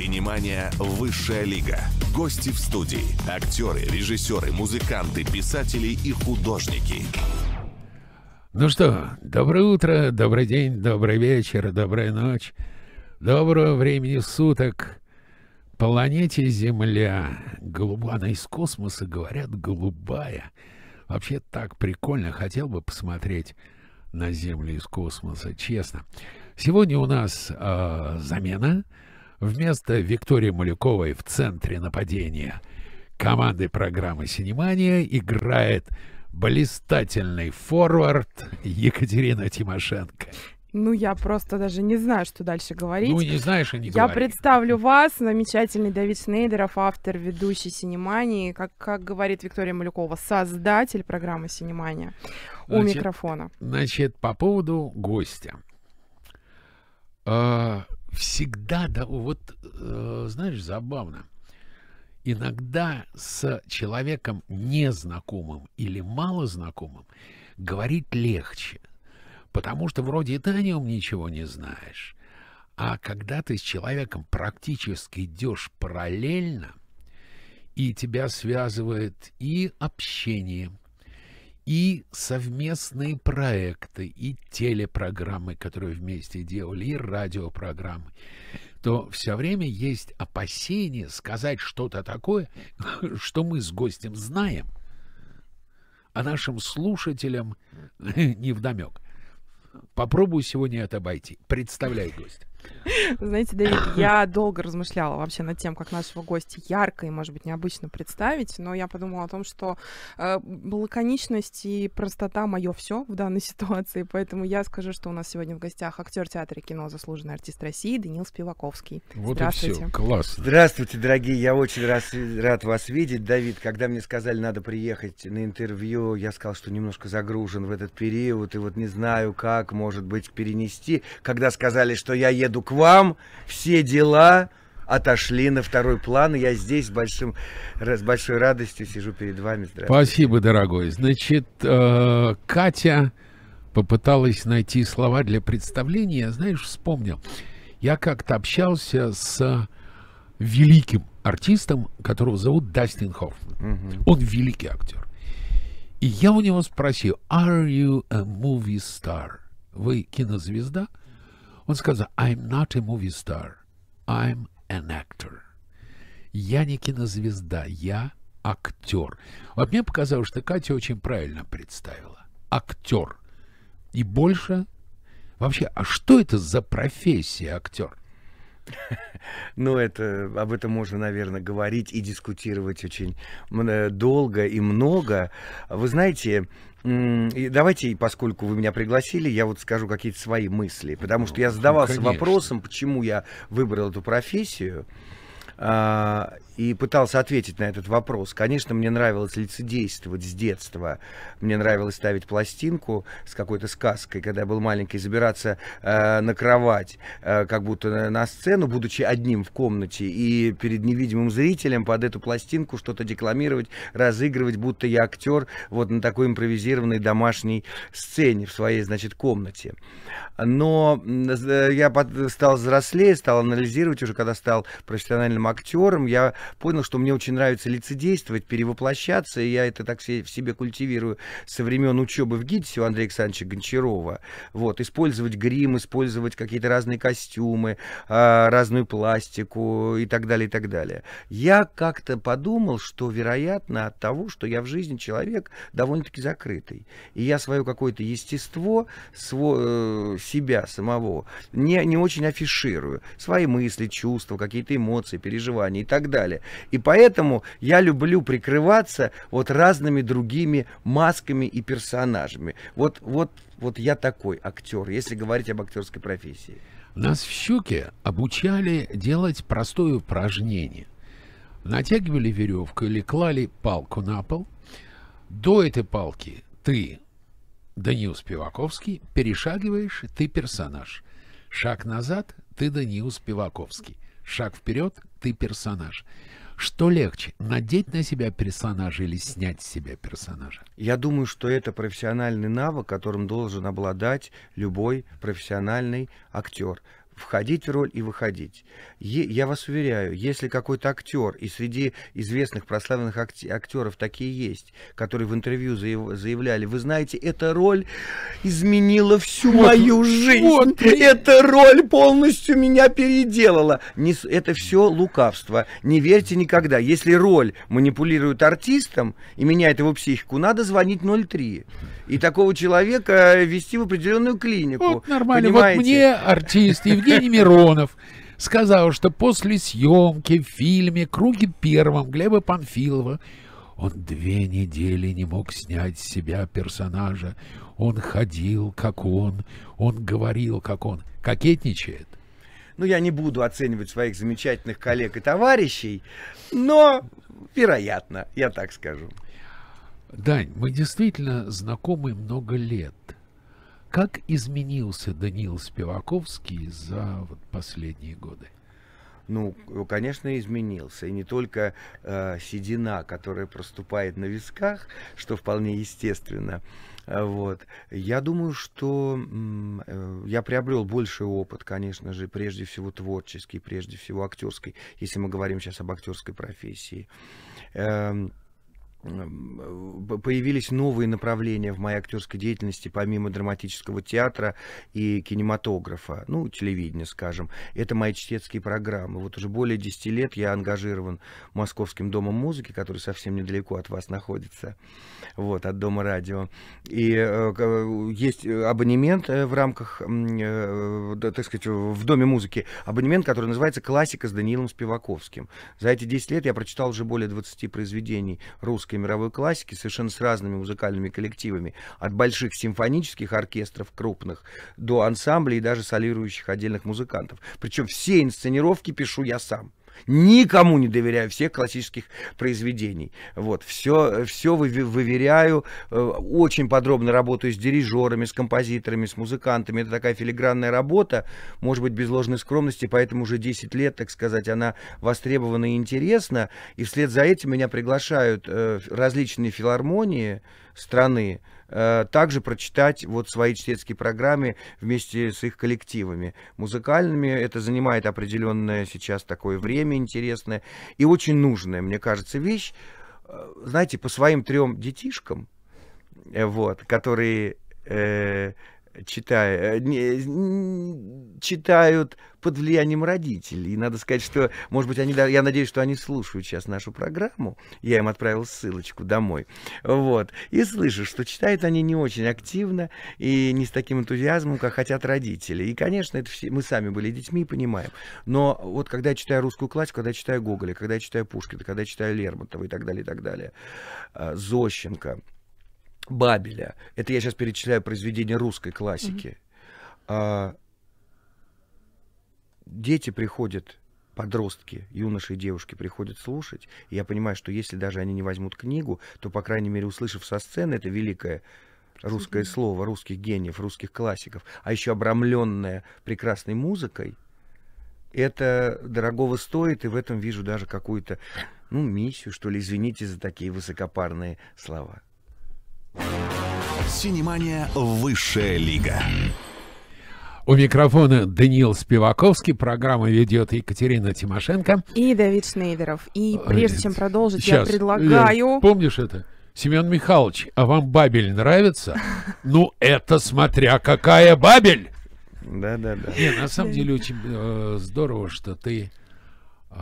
Синемания «Высшая лига». Гости в студии. Актеры, режиссеры, музыканты, писатели и художники. Ну что, доброе утро, добрый день, добрый вечер, добрая ночь. Доброго времени суток. Планете Земля. голубая. она из космоса, говорят, голубая. Вообще так прикольно, хотел бы посмотреть на Землю из космоса, честно. Сегодня у нас э, замена. Замена вместо Виктории Малюковой в центре нападения. Командой программы «Синемания» играет блистательный форвард Екатерина Тимошенко. Ну, я просто даже не знаю, что дальше говорить. Ну, не знаешь и не Я говори. представлю вас, замечательный Давид Шнейдеров, автор, ведущий «Синемании», как, как говорит Виктория Малюкова, создатель программы «Синемания» у значит, микрофона. Значит, по поводу гостя. А, всегда, да, вот, э, знаешь, забавно. Иногда с человеком незнакомым или малознакомым говорить легче, потому что вроде и ты о нем ничего не знаешь. А когда ты с человеком практически идешь параллельно, и тебя связывает и общение, и совместные проекты, и телепрограммы, которые вместе делали, и радиопрограммы, то все время есть опасение сказать что-то такое, что мы с гостем знаем, а нашим слушателям не невдомек. Попробую сегодня это обойти. Представляй гость. Знаете, Давид, я долго размышляла вообще над тем, как нашего гостя ярко и, может быть, необычно представить, но я подумала о том, что э, лаконичность и простота мое все в данной ситуации, поэтому я скажу, что у нас сегодня в гостях актер театра и кино, заслуженный артист России Данил Спиваковский. Вот Здравствуйте. и все, класс. Здравствуйте, дорогие, я очень раз, рад вас видеть, Давид. Когда мне сказали, надо приехать на интервью, я сказал, что немножко загружен в этот период, и вот не знаю, как, может быть, перенести. Когда сказали, что я еду еду к вам, все дела отошли на второй план. И я здесь с, большим, с большой радостью сижу перед вами. Спасибо, дорогой. Значит, э, Катя попыталась найти слова для представления. Знаешь, вспомнил. Я как-то общался с великим артистом, которого зовут Дастин Хоффман. Угу. Он великий актер. И я у него спросил, are you a movie star? Вы кинозвезда? Он сказал, I'm not a movie star, I'm an actor. Я не кинозвезда, я актер. Вот мне показалось, что Катя очень правильно представила. Актер. И больше... Вообще, а что это за профессия актер? Ну, это об этом можно, наверное, говорить и дискутировать очень э, долго и много. Вы знаете, и давайте, поскольку вы меня пригласили, я вот скажу какие-то свои мысли, потому ну, что я ну, задавался ну, вопросом, почему я выбрал эту профессию и пытался ответить на этот вопрос. Конечно, мне нравилось лицедействовать с детства. Мне нравилось ставить пластинку с какой-то сказкой, когда я был маленький, забираться э, на кровать, э, как будто на сцену, будучи одним в комнате, и перед невидимым зрителем под эту пластинку что-то декламировать, разыгрывать, будто я актер вот на такой импровизированной домашней сцене в своей, значит, комнате. Но э, я стал взрослее, стал анализировать уже, когда стал профессиональным актером, я понял, что мне очень нравится лицедействовать, перевоплощаться, и я это так в себе культивирую со времен учебы в ГИДСе у Андрея Александровича Гончарова. Вот, использовать грим, использовать какие-то разные костюмы, а, разную пластику и так далее, и так далее. Я как-то подумал, что, вероятно, от того, что я в жизни человек довольно-таки закрытый, и я свое какое-то естество, свой, э, себя самого не, не очень афиширую. Свои мысли, чувства, какие-то эмоции, переживания переживаний и так далее. И поэтому я люблю прикрываться вот разными другими масками и персонажами. Вот, вот, вот я такой актер, если говорить об актерской профессии. Нас в «Щуке» обучали делать простое упражнение. Натягивали веревку или клали палку на пол. До этой палки ты, Даниил Спиваковский, перешагиваешь, ты персонаж. Шаг назад, ты Даниил Спиваковский. Шаг вперед, ты персонаж. Что легче, надеть на себя персонажа или снять с себя персонажа? Я думаю, что это профессиональный навык, которым должен обладать любой профессиональный актер входить в роль и выходить. Е, я вас уверяю, если какой-то актер, и среди известных прославленных актеров такие есть, которые в интервью заяв, заявляли, вы знаете, эта роль изменила всю вот, мою жизнь, вот. эта роль полностью меня переделала. Не, это все лукавство. Не верьте никогда. Если роль манипулирует артистом и меняет его психику, надо звонить 03 и такого человека вести в определенную клинику. Вот нормально. Понимаете? Вот мне артист Евгений Миронов сказал, что после съемки в фильме «Круги первым» Глеба Панфилова он две недели не мог снять с себя персонажа. Он ходил, как он, он говорил, как он. Кокетничает. Ну, я не буду оценивать своих замечательных коллег и товарищей, но, вероятно, я так скажу. Дань, мы действительно знакомы много лет. Как изменился Даниил Спиваковский за вот последние годы? ну, конечно, изменился. И не только э, седина, которая проступает на висках, что вполне естественно. Э, вот. Я думаю, что э, я приобрел больше опыт, конечно же, прежде всего творческий, прежде всего актерский, если мы говорим сейчас об актерской профессии. Э, появились новые направления в моей актерской деятельности, помимо драматического театра и кинематографа, ну, телевидения, скажем. Это мои чтецкие программы. Вот уже более 10 лет я ангажирован Московским домом музыки, который совсем недалеко от вас находится, вот, от Дома радио. И э, есть абонемент э, в рамках, э, так сказать, в Доме музыки, абонемент, который называется «Классика с Даниилом Спиваковским». За эти 10 лет я прочитал уже более 20 произведений русских и мировой классики, совершенно с разными музыкальными коллективами, от больших симфонических оркестров крупных до ансамблей и даже солирующих отдельных музыкантов. Причем все инсценировки пишу я сам. Никому не доверяю всех классических произведений. Вот, все, все выверяю, э, очень подробно работаю с дирижерами, с композиторами, с музыкантами. Это такая филигранная работа, может быть, без ложной скромности, поэтому уже 10 лет, так сказать, она востребована и интересна. И вслед за этим меня приглашают э, различные филармонии страны, Э, также прочитать вот свои чтецкие программы вместе с их коллективами музыкальными. Это занимает определенное сейчас такое время интересное и очень нужная, мне кажется, вещь. Э, знаете, по своим трем детишкам, э, вот, которые э, читая, э, не, читают под влиянием родителей. И надо сказать, что, может быть, они, я надеюсь, что они слушают сейчас нашу программу. Я им отправил ссылочку домой. Вот. И слышу, что читают они не очень активно и не с таким энтузиазмом, как хотят родители. И, конечно, это все, мы сами были детьми, понимаем. Но вот когда я читаю русскую классику, когда я читаю Гоголя, когда я читаю Пушкина, когда я читаю Лермонтова и так далее, и так далее, э, Зощенко, Бабеля, это я сейчас перечисляю произведения русской классики, mm-hmm. а, дети приходят, подростки, юноши и девушки приходят слушать, и я понимаю, что если даже они не возьмут книгу, то, по крайней мере, услышав со сцены это великое русское mm-hmm. слово, русских гениев, русских классиков, а еще обрамленное прекрасной музыкой, это дорогого стоит, и в этом вижу даже какую-то, ну, миссию, что ли, извините за такие высокопарные слова. Синемания «Высшая лига». У микрофона Даниил Спиваковский. Программу ведет Екатерина Тимошенко. И Давид Шнейдеров. И э, прежде чем продолжить, Сейчас. я предлагаю... Лен, помнишь это? Семен Михайлович, а вам Бабель нравится? Ну, это смотря какая Бабель! Да, да, да. Не, на самом деле очень э, здорово, что ты... Э,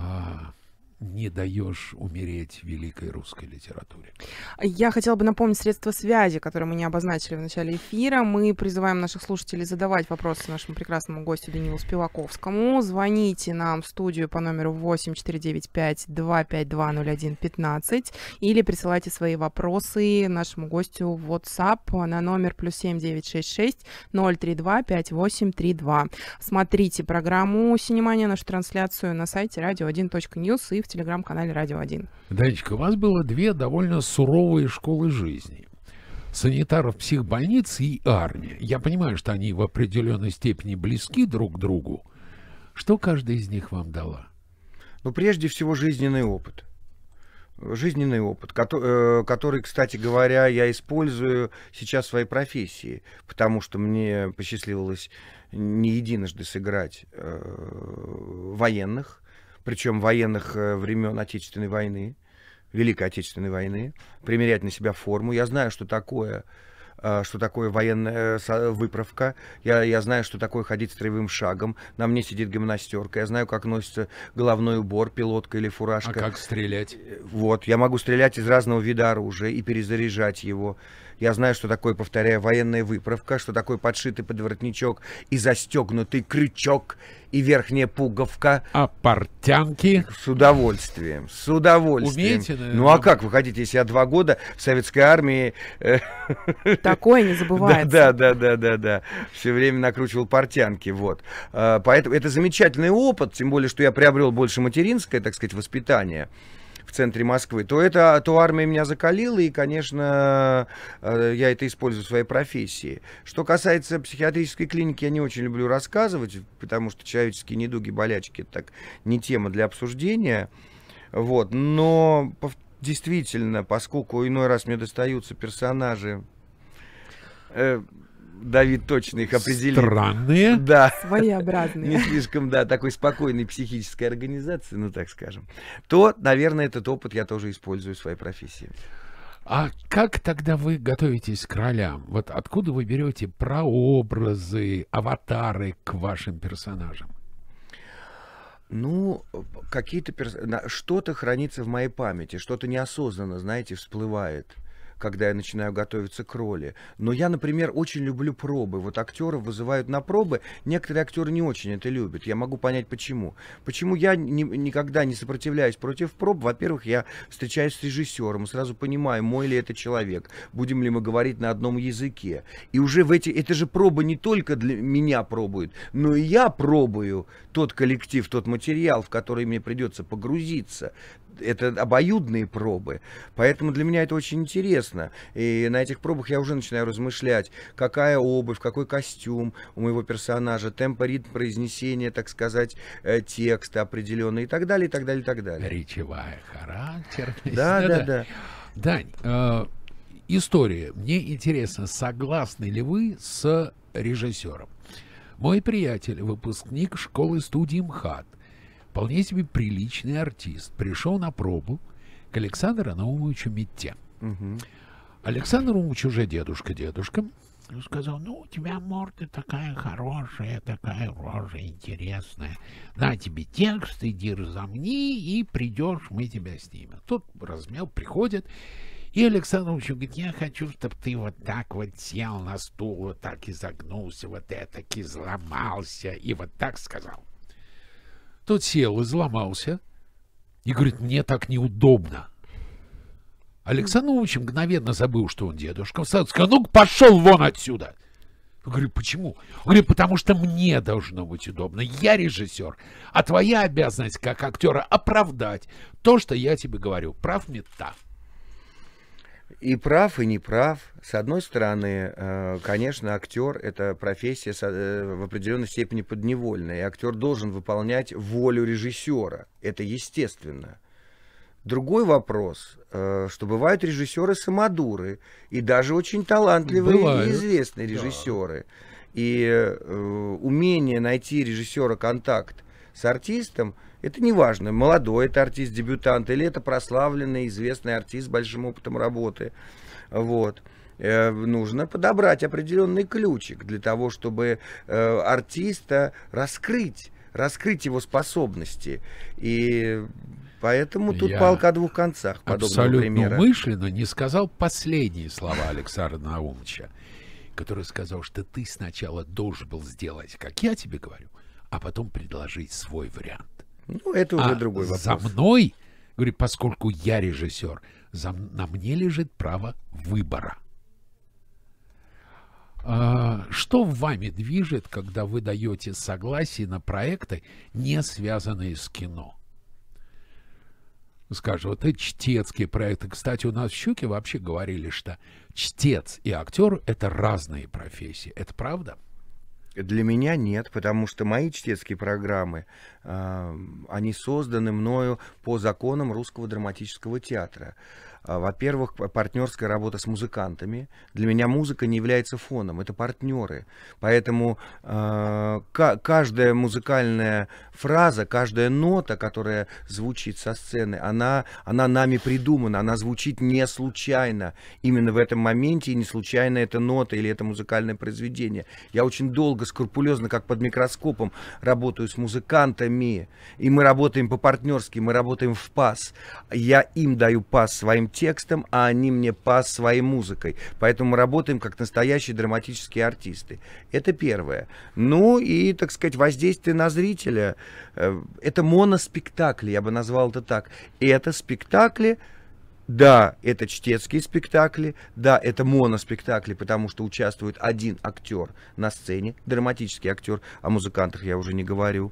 не даешь умереть великой русской литературе. Я хотела бы напомнить средства связи, которые мы не обозначили в начале эфира. Мы призываем наших слушателей задавать вопросы нашему прекрасному гостю Данилу Спиваковскому. Звоните нам в студию по номеру 8495-252-0115 или присылайте свои вопросы нашему гостю в WhatsApp на номер плюс 7966 032 5832. Смотрите программу «Синемания», нашу трансляцию на сайте radio1.news и в в телеграм-канале «Радио 1». Данечка, у вас было две довольно суровые школы жизни санитаров психбольниц и армия. Я понимаю, что они в определенной степени близки друг к другу. Что каждая из них вам дала? Ну, прежде всего, жизненный опыт. Жизненный опыт, э, который, кстати говоря, я использую сейчас в своей профессии, потому что мне посчастливилось не единожды сыграть э, военных, причем военных э, времен Отечественной войны, Великой Отечественной войны, примерять на себя форму. Я знаю, что такое э, что такое военная э, выправка, я, я знаю, что такое ходить строевым шагом, на мне сидит гимнастерка, я знаю, как носится головной убор, пилотка или фуражка. А как стрелять? Вот, я могу стрелять из разного вида оружия и перезаряжать его. Я знаю, что такое, повторяю, военная выправка, что такое подшитый подворотничок и застегнутый крючок и верхняя пуговка. А портянки? С удовольствием, с удовольствием. Умеете, наверное? Ну а как вы хотите, если я два года в советской армии... Э, такое не забывается. Да, да, да, да, да. Все время накручивал портянки, вот. А, поэтому это замечательный опыт, тем более, что я приобрел больше материнское, так сказать, воспитание в центре Москвы, то, это, то армия меня закалила, и, конечно, э, я это использую в своей профессии. Что касается психиатрической клиники, я не очень люблю рассказывать, потому что человеческие недуги, болячки, это так не тема для обсуждения. Вот, но действительно, поскольку иной раз мне достаются персонажи, э, Давид точно их определил. Странные. Да. Своеобразные. Не слишком, да, такой спокойной психической организации, ну так скажем. То, наверное, этот опыт я тоже использую в своей профессии. А как тогда вы готовитесь к ролям? Вот откуда вы берете прообразы, аватары к вашим персонажам? Ну, какие-то перс... что-то хранится в моей памяти, что-то неосознанно, знаете, всплывает когда я начинаю готовиться к роли. Но я, например, очень люблю пробы. Вот актеров вызывают на пробы. Некоторые актеры не очень это любят. Я могу понять, почему. Почему я не, никогда не сопротивляюсь против проб? Во-первых, я встречаюсь с режиссером, сразу понимаю, мой ли это человек, будем ли мы говорить на одном языке. И уже в эти... Это же проба не только для меня пробует, но и я пробую тот коллектив, тот материал, в который мне придется погрузиться. Это обоюдные пробы. Поэтому для меня это очень интересно интересно. И на этих пробах я уже начинаю размышлять, какая обувь, какой костюм у моего персонажа, темп, ритм произнесения, так сказать, э, текста определенный и так далее, и так далее, и так далее. Речевая характер. Да, да, да. Дань, э, история. Мне интересно, согласны ли вы с режиссером? Мой приятель, выпускник школы-студии МХАТ, вполне себе приличный артист, пришел на пробу к Александру Наумовичу Митте. Угу. Александр Умович уже дедушка дедушком. Он сказал, ну, у тебя морда такая хорошая, такая рожа интересная. На тебе текст, иди разомни, и придешь, мы тебя снимем. Тут размел приходит, и Александр Ильич говорит, я хочу, чтобы ты вот так вот сел на стул, вот так изогнулся, вот это так изломался, и вот так сказал. Тот сел, изломался, и говорит, мне так неудобно. Александр Ильич мгновенно забыл, что он дедушка. Встал, сказал, ну пошел вон отсюда. Я говорю, почему? Он говорит, потому что мне должно быть удобно. Я режиссер, а твоя обязанность как актера оправдать то, что я тебе говорю. Прав мета. И прав, и не прав. С одной стороны, э, конечно, актер – это профессия э, в определенной степени подневольная. И актер должен выполнять волю режиссера. Это естественно. Другой вопрос, э, что бывают режиссеры-самодуры, и даже очень талантливые бывают. и известные режиссеры. Да. И умение найти режиссера контакт с артистом, это не важно, молодой это артист, дебютант, или это прославленный, известный артист с большим опытом работы. Вот э, нужно подобрать определенный ключик для того, чтобы э, артиста раскрыть, раскрыть его способности. И Поэтому тут Я палка о двух концах подобного примера. умышленно не сказал последние слова Александра Наумовича, который сказал, что ты сначала должен был сделать, как я тебе говорю, а потом предложить свой вариант. Ну, это уже а другой вопрос. за мной, говорю, поскольку я режиссер, за, на мне лежит право выбора. А, что вами движет, когда вы даете согласие на проекты, не связанные с кино? скажем, это чтецкие проекты. Кстати, у нас в Щуке вообще говорили, что чтец и актер — это разные профессии. Это правда? Для меня нет, потому что мои чтецкие программы, э, они созданы мною по законам русского драматического театра. А, во-первых, партнерская работа с музыкантами. Для меня музыка не является фоном, это партнеры. Поэтому э, каждая музыкальная фраза, каждая нота, которая звучит со сцены, она, она нами придумана, она звучит не случайно. Именно в этом моменте и не случайно эта нота или это музыкальное произведение. Я очень долго, скрупулезно, как под микроскопом, работаю с музыкантами. И мы работаем по-партнерски, мы работаем в пас. Я им даю пас своим текстом, а они мне по своей музыкой. Поэтому работаем как настоящие драматические артисты. Это первое. Ну и, так сказать, воздействие на зрителя. Э, это моноспектакли, я бы назвал это так. Это спектакли, да, это чтецкие спектакли, да, это моноспектакли, потому что участвует один актер на сцене, драматический актер, о музыкантах я уже не говорю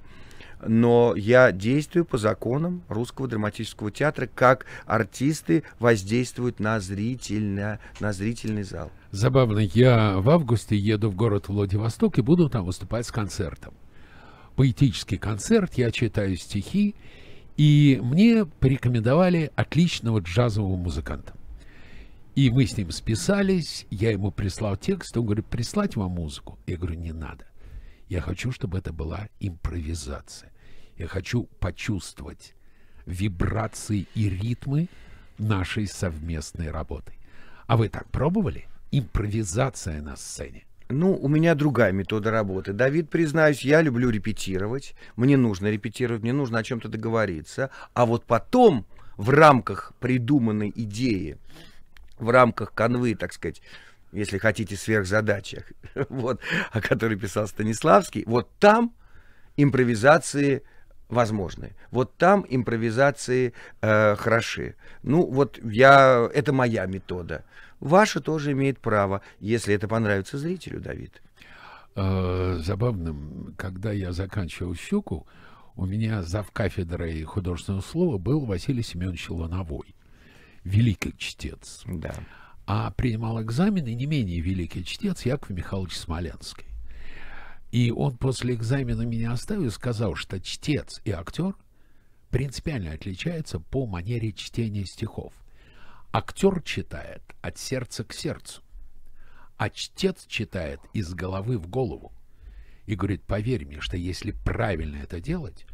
но я действую по законам русского драматического театра, как артисты воздействуют на, зрительный на зрительный зал. Забавно, я в августе еду в город Владивосток и буду там выступать с концертом. Поэтический концерт, я читаю стихи, и мне порекомендовали отличного джазового музыканта. И мы с ним списались, я ему прислал текст, он говорит, прислать вам музыку. Я говорю, не надо. Я хочу, чтобы это была импровизация. Я хочу почувствовать вибрации и ритмы нашей совместной работы. А вы так пробовали? Импровизация на сцене. Ну, у меня другая метода работы. Давид, признаюсь, я люблю репетировать. Мне нужно репетировать, мне нужно о чем-то договориться. А вот потом в рамках придуманной идеи, в рамках канвы, так сказать, если хотите, сверхзадачах, вот, о которой писал Станиславский, вот там импровизации возможны. Вот там импровизации э, хороши. Ну, вот я, это моя метода. Ваша тоже имеет право, если это понравится зрителю, Давид. Э, забавным, когда я заканчивал «Щуку», у меня зав кафедрой художественного слова был Василий Семенович Лановой, великий чтец. Да а принимал экзамены не менее великий чтец Яков Михайлович Смоленский. И он после экзамена меня оставил и сказал, что чтец и актер принципиально отличаются по манере чтения стихов. Актер читает от сердца к сердцу, а чтец читает из головы в голову. И говорит, поверь мне, что если правильно это делать,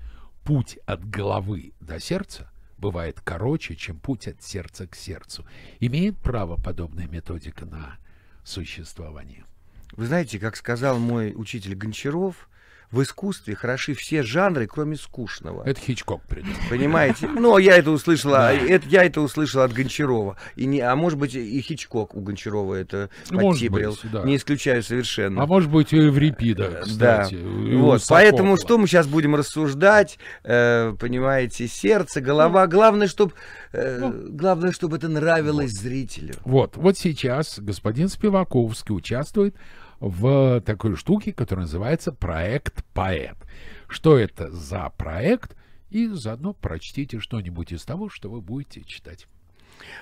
путь от головы до сердца бывает короче, чем путь от сердца к сердцу, имеет право подобная методика на существование. Вы знаете, как сказал мой учитель Гончаров, в искусстве хороши все жанры, кроме скучного. Это Хичкок придумал. Понимаете? Но ну, я это услышала, это, я это услышала от Гончарова. И не, а может быть и Хичкок у Гончарова это подтибрил. Ну, да. Не исключаю совершенно. А может быть и в Еврипида, э, кстати. Да. Вот. Поэтому что мы сейчас будем рассуждать? Э, понимаете, сердце, голова. Ну. Главное, чтобы э, ну, главное, чтобы это нравилось вот. зрителю. Вот. Вот сейчас господин Спиваковский участвует в такой штуке, которая называется «Проект Поэт». Что это за проект? И заодно прочтите что-нибудь из того, что вы будете читать.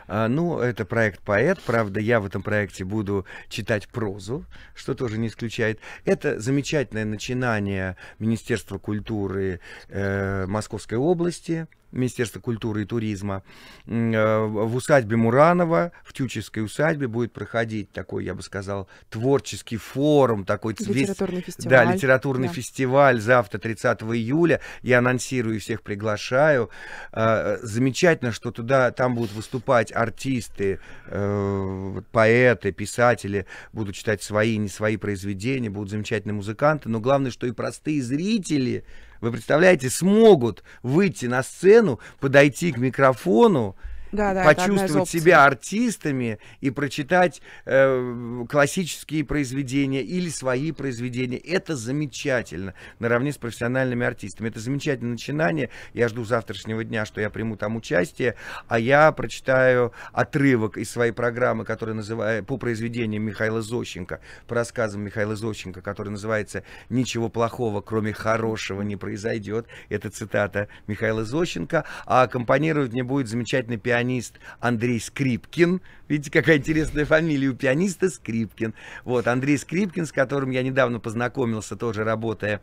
А, ну, это проект поэт, правда, я в этом проекте буду читать прозу, что тоже не исключает. Это замечательное начинание Министерства культуры э, Московской области, Министерства культуры и туризма, э, в усадьбе Муранова, в Тюческой усадьбе будет проходить такой, я бы сказал, творческий форум, такой литературный весь, фестиваль. Да, литературный да. фестиваль завтра, 30 июля. Я анонсирую и всех приглашаю. Э, замечательно, что туда, там будут выступать артисты, э, поэты, писатели, будут читать свои, не свои произведения, будут замечательные музыканты, но главное, что и простые зрители вы представляете, смогут выйти на сцену, подойти к микрофону да, да, почувствовать себя артистами и прочитать э, классические произведения или свои произведения. Это замечательно, наравне с профессиональными артистами. Это замечательное начинание. Я жду завтрашнего дня, что я приму там участие, а я прочитаю отрывок из своей программы, которая называется по произведениям Михаила Зощенко, по рассказам Михаила Зощенко, который называется «Ничего плохого, кроме хорошего, не произойдет». Это цитата Михаила Зощенко. А аккомпанирует мне будет замечательный пианист пианист Андрей Скрипкин. Видите, какая интересная фамилия у пианиста Скрипкин. Вот, Андрей Скрипкин, с которым я недавно познакомился, тоже работая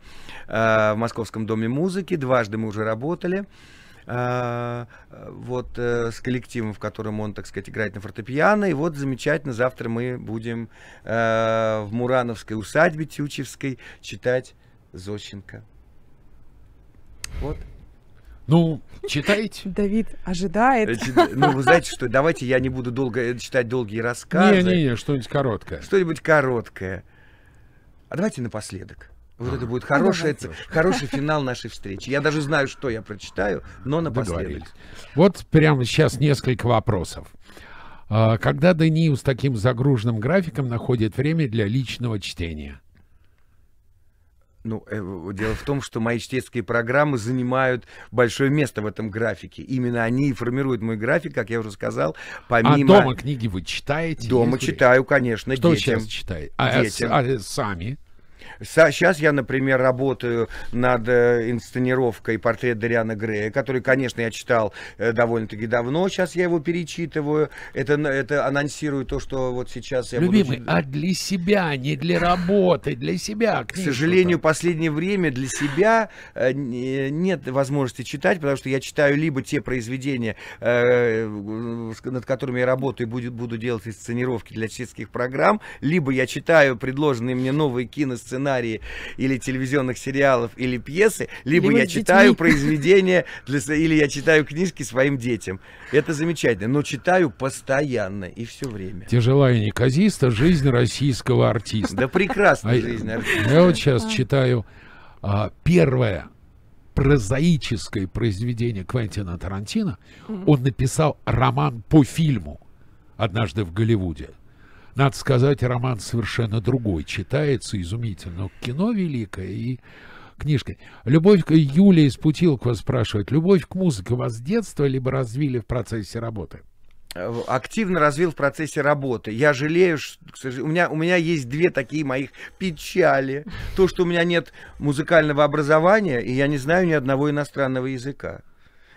э, в Московском доме музыки. Дважды мы уже работали э, вот э, с коллективом, в котором он, так сказать, играет на фортепиано. И вот замечательно, завтра мы будем э, в Мурановской усадьбе Тючевской читать Зощенко. Вот. Ну, читайте. Давид ожидает. Ну, вы знаете, что давайте я не буду долго э, читать долгие рассказы. Не-не-не, что-нибудь короткое. Что-нибудь короткое. А давайте напоследок. Вот это будет хороший, ну, хороший финал нашей встречи. Я даже знаю, что я прочитаю, но напоследок. Вот прямо сейчас несколько вопросов. А, когда Даниил с таким загруженным графиком находит время для личного чтения? Ну, э, дело в том, что мои чтецкие программы занимают большое место в этом графике. Именно они и формируют мой график, как я уже сказал. Помимо... А дома книги вы читаете? Дома читаю, конечно, что детям. Что сейчас читаете? А, а детям. а сами? Сейчас я, например, работаю над э, инсценировкой портрета Дариана Грея, который, конечно, я читал э, довольно-таки давно. Сейчас я его перечитываю. Это, это анонсирую то, что вот сейчас я Любимый, буду... а для себя, не для работы, для себя. К сожалению, последнее время для себя э, нет возможности читать, потому что я читаю либо те произведения, над которыми я работаю, и буду делать инсценировки для чешских программ, либо я читаю предложенные мне новые киносцены сценарии или телевизионных сериалов или пьесы, либо Либо я читаю произведения для, или я читаю книжки своим детям. Это замечательно, но читаю постоянно и все время. тяжелая и неказиста жизнь российского артиста. Да прекрасная а жизнь. артиста Я вот сейчас читаю а, первое прозаическое произведение Квентина Тарантино. Он написал роман по фильму однажды в Голливуде. Надо сказать, роман совершенно другой. Читается изумительно. Кино великое и книжка. Любовь к Юле из Путилкова спрашивает. Любовь к музыке у вас с детства либо развили в процессе работы? Э, активно развил в процессе работы. Я жалею, что, у меня, у меня есть две такие моих печали. То, что у меня нет музыкального образования, и я не знаю ни одного иностранного языка.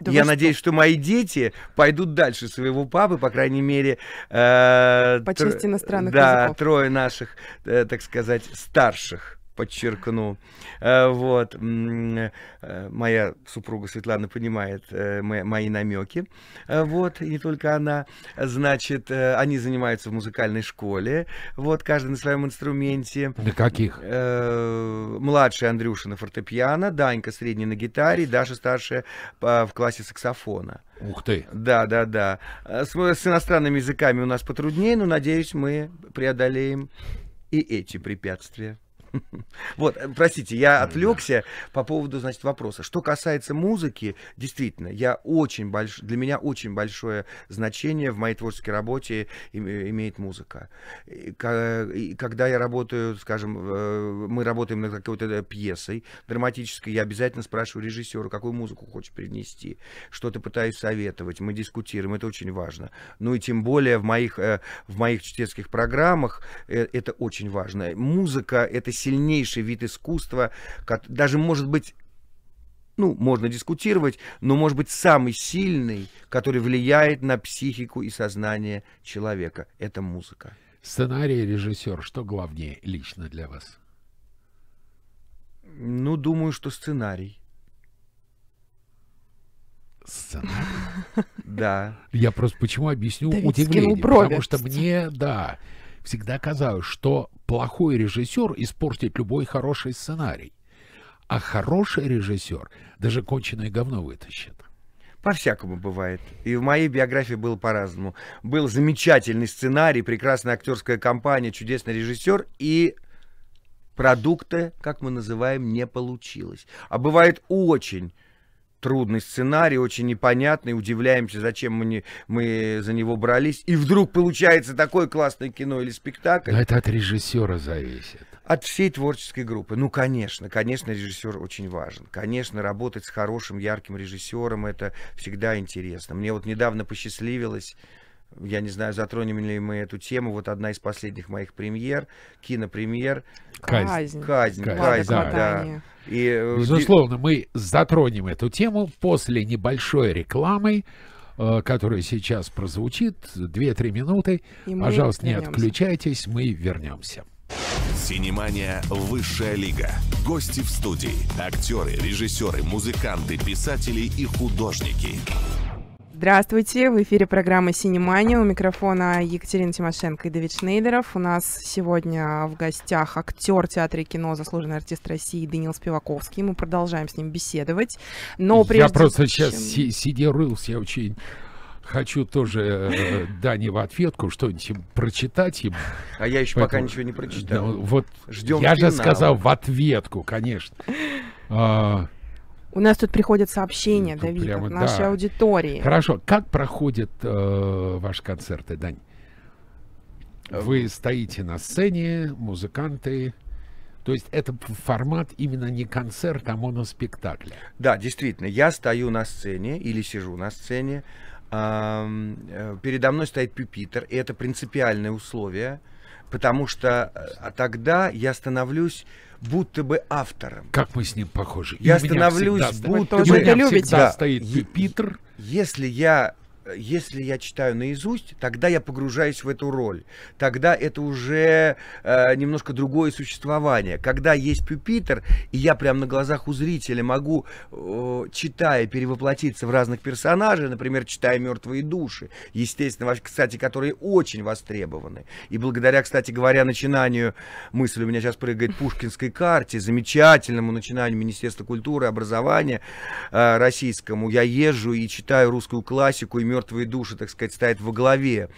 Да я надеюсь, что? что мои дети пойдут дальше своего папы, по крайней мере. Э, По части иностранных да, языков. Да, трое наших, э, так сказать, старших подчеркну. Э, вот. Э, моя супруга Светлана понимает э, мои намеки. Вот. И не только она. Значит, они занимаются в музыкальной школе. Вот. Каждый на своем инструменте. Да каких? Младший Андрюша на фортепиано, Данька средний на гитаре, Даша старшая в классе саксофона. Ух ты. Да, да, да. С, с иностранными языками у нас потруднее, но, надеюсь, мы преодолеем и эти препятствия. Вот, э, простите, я отвлекся по поводу, значит, вопроса. Что касается музыки, действительно, я очень больш... для меня очень большое значение в моей творческой работе э, имеет музыка. И когда я работаю, скажем, э, мы работаем над какой-то пьесой драматической, я обязательно спрашиваю режиссера, какую музыку хочешь принести, что-то пытаюсь советовать, мы дискутируем, это очень важно. Ну и тем более в моих, в моих чтецких программах это очень важно. Музыка — это сильнейший вид искусства, даже, может быть, ну, можно дискутировать, но, может быть, самый сильный, который влияет на психику и сознание человека. Это музыка. Сценарий, режиссер, что главнее лично для вас? Ну, думаю, что сценарий. Сценарий? Да. Я просто почему объясню удивление. Потому что мне, да, всегда казалось, что плохой режиссер испортит любой хороший сценарий, а хороший режиссер даже конченое говно вытащит. По-всякому бывает. И в моей биографии было по-разному. Был замечательный сценарий, прекрасная актерская компания, чудесный режиссер и продукта, как мы называем, не получилось. А бывает очень трудный сценарий, очень непонятный, удивляемся, зачем мы, не, мы за него брались. И вдруг получается такое классное кино или спектакль. Но это от режиссера зависит. От всей творческой группы. Ну, конечно, конечно, режиссер очень важен. Конечно, работать с хорошим, ярким режиссером это всегда интересно. Мне вот недавно посчастливилось я не знаю, затронем ли мы эту тему. Вот одна из последних моих премьер, кинопремьер. Казнь. Казнь, казнь, казнь да. да. И, э, Безусловно, мы затронем эту тему после небольшой рекламы, э, которая сейчас прозвучит, две-три минуты. И Пожалуйста, не отключайтесь, мы вернемся. Синемания «Высшая лига». Гости в студии, актеры, режиссеры, музыканты, писатели и художники. Здравствуйте, в эфире программа «Синемания». У микрофона Екатерина Тимошенко и Давид Шнейдеров. У нас сегодня в гостях актер театра и кино, заслуженный артист России Данил Спиваковский. Мы продолжаем с ним беседовать. Но прежде... Я просто сейчас си- сидел, рылся, я очень хочу тоже э, Дане в ответку что-нибудь прочитать ему. А я еще Поэтому, пока ничего не прочитал. Ну, вот Ждем я финала. же сказал в ответку, конечно. А, у нас тут приходят сообщения, тут Давид, прямо, от нашей да. аудитории. Хорошо. Как проходят э, ваши концерты, Дань? Вы стоите на сцене, музыканты. То есть это формат именно не концерт, а моноспектакль. Да, действительно. Я стою на сцене или сижу на сцене. Э, передо мной стоит пюпитер, и это принципиальное условие, потому что э, а тогда я становлюсь будто бы автором. Как мы с ним похожи. Я становлюсь будто бы... Вы Да. Стоит Питер. Если я Э, если я читаю наизусть, тогда я погружаюсь в эту роль. Тогда это уже э, немножко другое существование. Когда есть пюпитер, и я прямо на глазах у зрителя могу, э, читая, перевоплотиться в разных персонажей, например, читая «Мертвые души», естественно, кстати, которые очень востребованы. И благодаря, кстати говоря, начинанию, мысль у меня сейчас прыгает, пушкинской карте, замечательному начинанию Министерства культуры и образования э, российскому, я езжу и читаю русскую классику и «Мертвые мертвые души, так сказать, стоят во главе,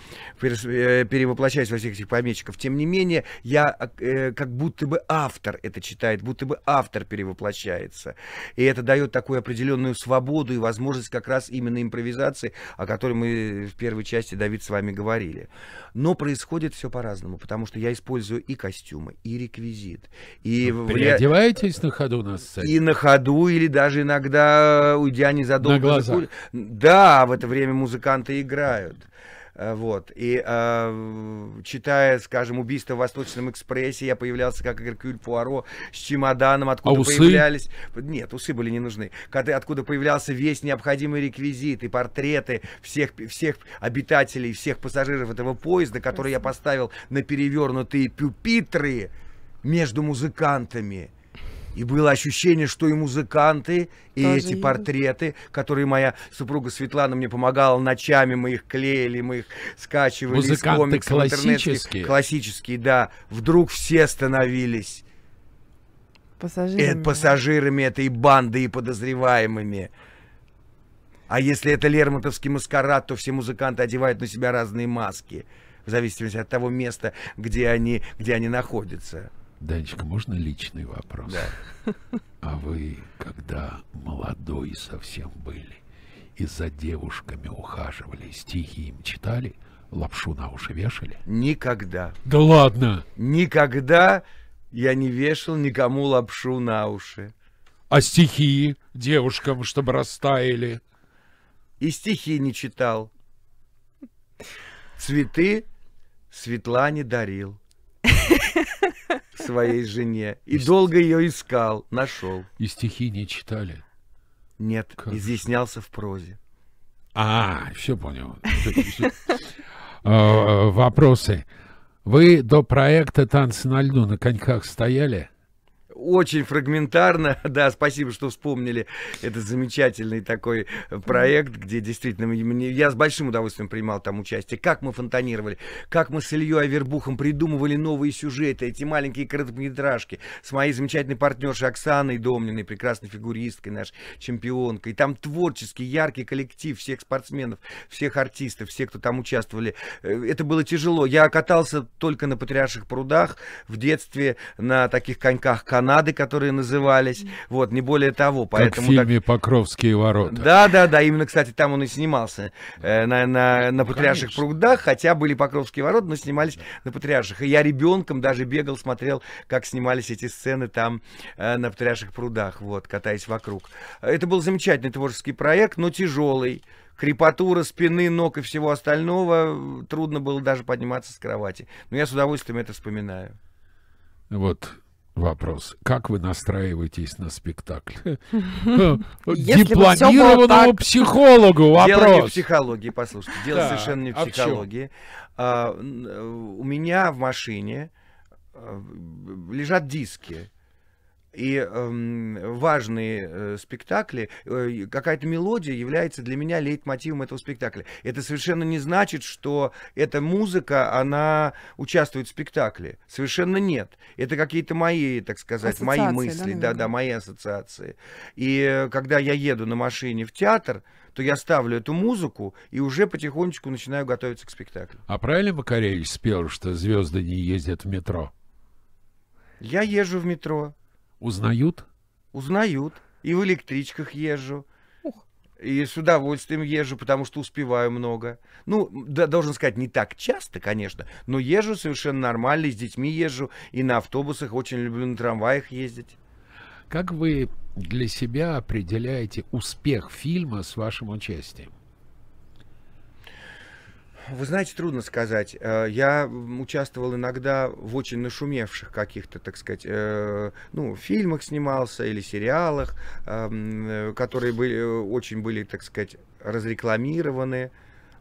э, перевоплощаясь во всех этих помещиков. Тем не менее, я э, как будто бы автор это читает, будто бы автор перевоплощается. И это дает такую определенную свободу и возможность как раз именно импровизации, о которой мы в первой части, Давид, с вами говорили. Но происходит все по-разному, потому что я использую и костюмы, и реквизит. И Переодеваетесь я... на ходу на сцене? И на ходу, или даже иногда, уйдя незадолго... На глаза. За... Да, в это время музыканты играют. Э, вот. И э, читая, скажем, «Убийство в Восточном экспрессе», я появлялся как Геркюль Пуаро с чемоданом, а откуда а усы? появлялись... Нет, усы были не нужны. Когда, откуда появлялся весь необходимый реквизит и портреты всех, всех обитателей, всех пассажиров этого поезда, который я поставил на перевернутые пюпитры между музыкантами. И было ощущение, что и музыканты, и Тоже эти есть. портреты, которые моя супруга Светлана мне помогала ночами, мы их клеили, мы их скачивали музыканты из комиксов классические. классические, да. Вдруг все становились пассажирами. Э, пассажирами этой банды и подозреваемыми. А если это Лермонтовский маскарад, то все музыканты одевают на себя разные маски, в зависимости от того места, где они, где они находятся. Данечка, можно личный вопрос? Да. А вы, когда молодой совсем были, и за девушками ухаживали, стихи им читали, лапшу на уши вешали? Никогда. Да ладно! Никогда я не вешал никому лапшу на уши. А стихи девушкам, чтобы растаяли? И стихи не читал. Цветы Светлане дарил своей жене. И, и долго ее искал, нашел. И стихи не читали? Нет, как? изъяснялся в прозе. А, все понял. А, вопросы. Вы до проекта «Танцы на льду» на коньках стояли? очень фрагментарно. Да, спасибо, что вспомнили этот замечательный такой проект, где действительно я с большим удовольствием принимал там участие. Как мы фонтанировали, как мы с Ильей Авербухом придумывали новые сюжеты, эти маленькие короткометражки с моей замечательной партнершей Оксаной Домниной, прекрасной фигуристкой, наш чемпионкой. там творческий, яркий коллектив всех спортсменов, всех артистов, все, кто там участвовали. Э, это было тяжело. Я катался только на Патриарших прудах в детстве на таких коньках канал торнады, которые назывались, вот, не более того. Поэтому как в фильме так... «Покровские ворота». Да, да, да, именно, кстати, там он и снимался, э, на, на, на ну, Патриарших Конечно. прудах, хотя были «Покровские ворота», но снимались на Патриарших. И я ребенком даже бегал, смотрел, как снимались эти сцены там э, на Патриарших прудах, вот, катаясь вокруг. Это был замечательный творческий проект, но тяжелый крепатура спины, ног и всего остального, э, трудно было даже подниматься с кровати. Но я с удовольствием это вспоминаю. Вот Вопрос. Как вы настраиваетесь на спектакль? Дипломированному психологу вопрос. Дело не в психологии, послушайте. Дело совершенно не в а психологии. А, э, у меня в машине э, лежат диски и э, важные э, спектакли, э, какая-то мелодия является для меня лейтмотивом этого спектакля. Это совершенно не значит, что эта музыка, она участвует в спектакле. Совершенно нет. Это какие-то мои, так сказать, мои мысли, да, да, да, мои ассоциации. И э, когда я еду на машине в театр, то я ставлю эту музыку и уже потихонечку начинаю готовиться к спектаклю. А правильно Макаревич спел, что звезды не ездят в метро? Я езжу в метро. Узнают? Узнают. И в электричках езжу. Ух. И с удовольствием езжу, потому что успеваю много. Ну, да, должен сказать, не так часто, конечно, но езжу совершенно нормально, и с детьми езжу, и на автобусах очень люблю на трамваях ездить. Как вы для себя определяете успех фильма с вашим участием? Вы знаете, трудно сказать. Э, я участвовал иногда в очень нашумевших каких-то, так сказать, э, ну, фильмах снимался или сериалах, эм, э, которые были, очень были, так сказать, разрекламированы.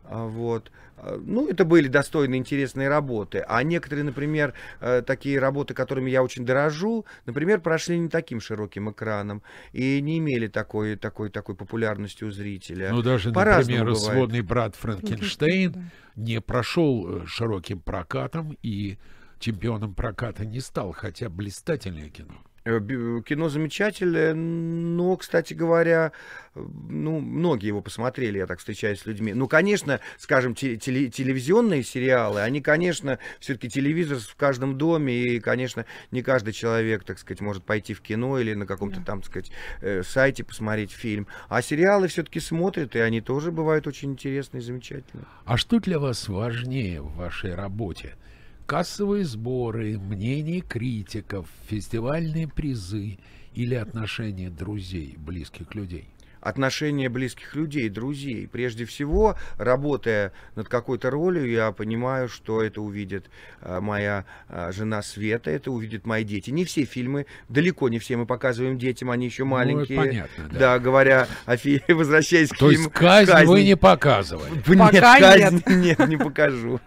А, вот. А, ну, это были достойные, интересные работы. А некоторые, например, э, такие работы, которыми я очень дорожу, например, прошли не таким широким экраном и не имели такой, такой, такой популярности у зрителя. Ну, даже, По например, сводный брат Франкенштейн не прошел э, широким прокатом и чемпионом проката не стал, хотя блистательное кино. Э, э, кино замечательное, но, кстати говоря, ну, многие его посмотрели, я так встречаюсь с людьми. Ну, конечно, скажем, телевизионные сериалы, они, конечно, все-таки телевизор в каждом доме, и, конечно, не каждый человек, так сказать, может пойти в кино или на каком-то там, так сказать, э, сайте посмотреть фильм. А сериалы все-таки смотрят, и они тоже бывают очень интересные и замечательные. А что для вас важнее в вашей работе – кассовые сборы, мнение критиков, фестивальные призы или отношения друзей, близких людей – отношения близких людей, друзей. Прежде всего, работая над какой-то ролью, я понимаю, что это увидит э, моя э, жена Света, это увидят мои дети. Не все фильмы, далеко не все мы показываем детям, они еще ну, маленькие. Ну, понятно, да. да, говоря о фильме, возвращаясь То к То есть казнь, казнь вы не показывали? Нет, Пока казнь, нет. нет, не покажу.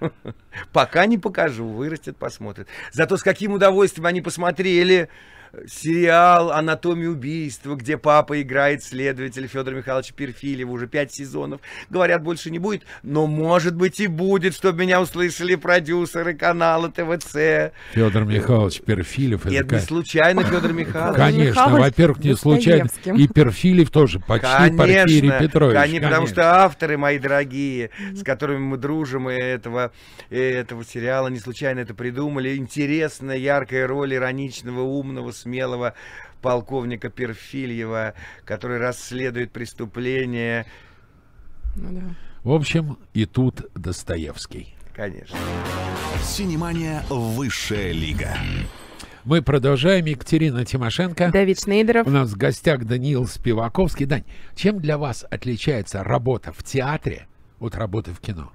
Пока не покажу, вырастет, посмотрит. Зато с каким удовольствием они посмотрели сериал «Анатомия убийства», где папа играет следователь Федор Михайлович Перфилева, уже пять сезонов. Говорят, больше не будет, но может быть и будет, чтобы меня услышали продюсеры канала ТВЦ. Федор Михайлович Перфилев. Это, это не случайно Федор Михайлович. Конечно, во-первых, не случайно. И Перфилев тоже почти конечно, Порфирий Петрович. Конечно, потому что авторы мои дорогие, с которыми мы дружим, и этого, и этого сериала не случайно это придумали. Интересная, яркая роль ироничного, умного, смелого полковника Перфильева, который расследует преступление. Ну, да. В общем, и тут Достоевский. Конечно. Синемания «Высшая лига». Мы продолжаем. Екатерина Тимошенко. Давид Шнейдеров. У нас в гостях Даниил Спиваковский. Дань, чем для вас отличается работа в театре от работы в кино?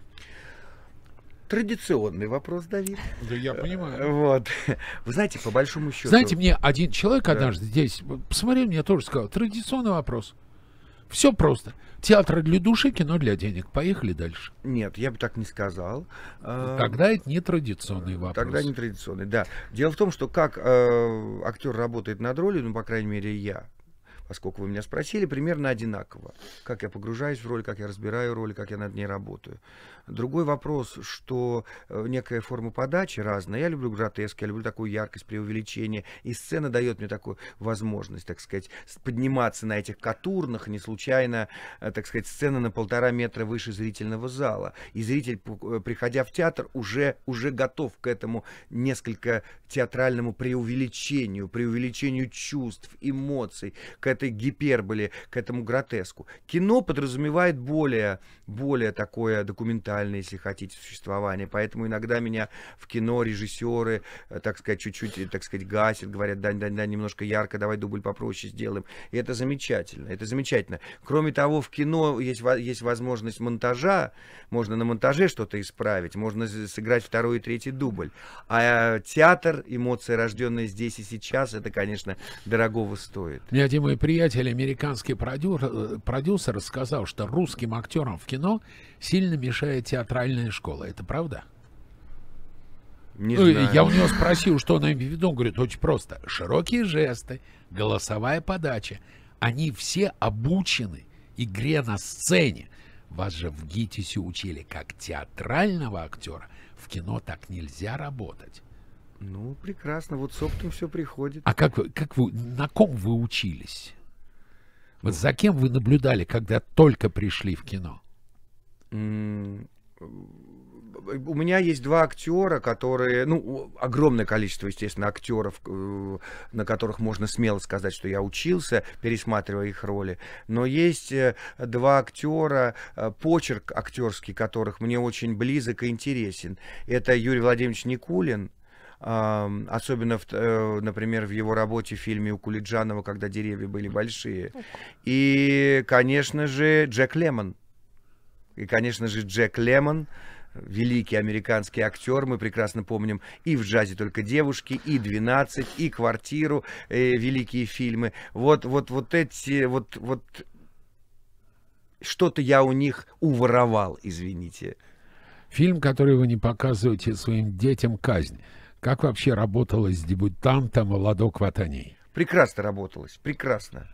Традиционный вопрос, Давид. Да я понимаю. Э, вот. Вы знаете, по большому счету... Знаете, мне один человек однажды здесь, посмотрел, мне тоже сказал, традиционный вопрос. Все просто. Театр для души, кино для денег. Поехали дальше. Нет, я бы так не сказал. Э, тогда это не традиционный э, вопрос. Тогда не традиционный, да. Дело в том, что как э, актер работает над ролью, ну, по крайней мере, я, поскольку вы меня спросили, примерно одинаково. Как я погружаюсь в роль, как я разбираю роль, как я над ней работаю. Другой вопрос, что э, некая форма подачи разная. Я люблю гротеск, я люблю такую яркость, преувеличение. И сцена дает мне такую возможность, так сказать, подниматься на этих катурных. Не случайно, э, так сказать, сцена на полтора метра выше зрительного зала. И зритель, э, приходя в театр, уже, уже готов к этому несколько театральному преувеличению, преувеличению чувств, эмоций, к этой гиперболе, к этому гротеску. Кино подразумевает более, более такое документальное фундаментальный, если хотите, существование. Поэтому иногда меня в кино режиссеры, э, так сказать, чуть-чуть, э, так сказать, гасят, говорят, да, да, да, немножко ярко, давай дубль попроще сделаем. И это замечательно, это замечательно. Кроме того, в кино есть, есть возможность монтажа, можно на монтаже что-то исправить, можно сыграть второй и третий дубль. А э, театр, эмоции, рожденные здесь и сейчас, это, конечно, дорогого стоит. Мне один мой приятель, американский продюсер, продюсер сказал, что русским актерам в кино сильно мешает русская театральная школа. Это правда? Не ну, знаю. Я у него спросил, что он имеет в виду. Он говорит, очень просто. Широкие жесты, голосовая подача. Они все обучены игре на сцене. Вас же в ГИТИСе учили как театрального актера. В кино так нельзя работать. Ну, прекрасно. Вот с опытом все приходит. А как вы, как вы, на ком вы учились? Вот за кем вы наблюдали, когда только пришли в кино? Э, у меня есть два актера, которые, ну, огромное количество, естественно, актеров, э, на которых можно смело сказать, что я учился, пересматривая их роли. Но есть э, два актера, почерк актерский, которых мне очень близок и интересен. Это Юрий Владимирович Никулин, особенно, в, например, в его работе в фильме у Кулиджанова, когда деревья были большие. И, конечно же, Джек Лемон и, конечно же, Джек Лемон, великий американский актер, мы прекрасно помним и в «Джазе только девушки», и «12», и «Квартиру», э, великие фильмы. Вот, вот, вот эти, вот, вот что-то я у них уворовал, извините. Фильм, который вы не показываете своим детям, «Казнь». Как вообще работалось с дебютантом Ладо Кватаней? Прекрасно работалось, прекрасно.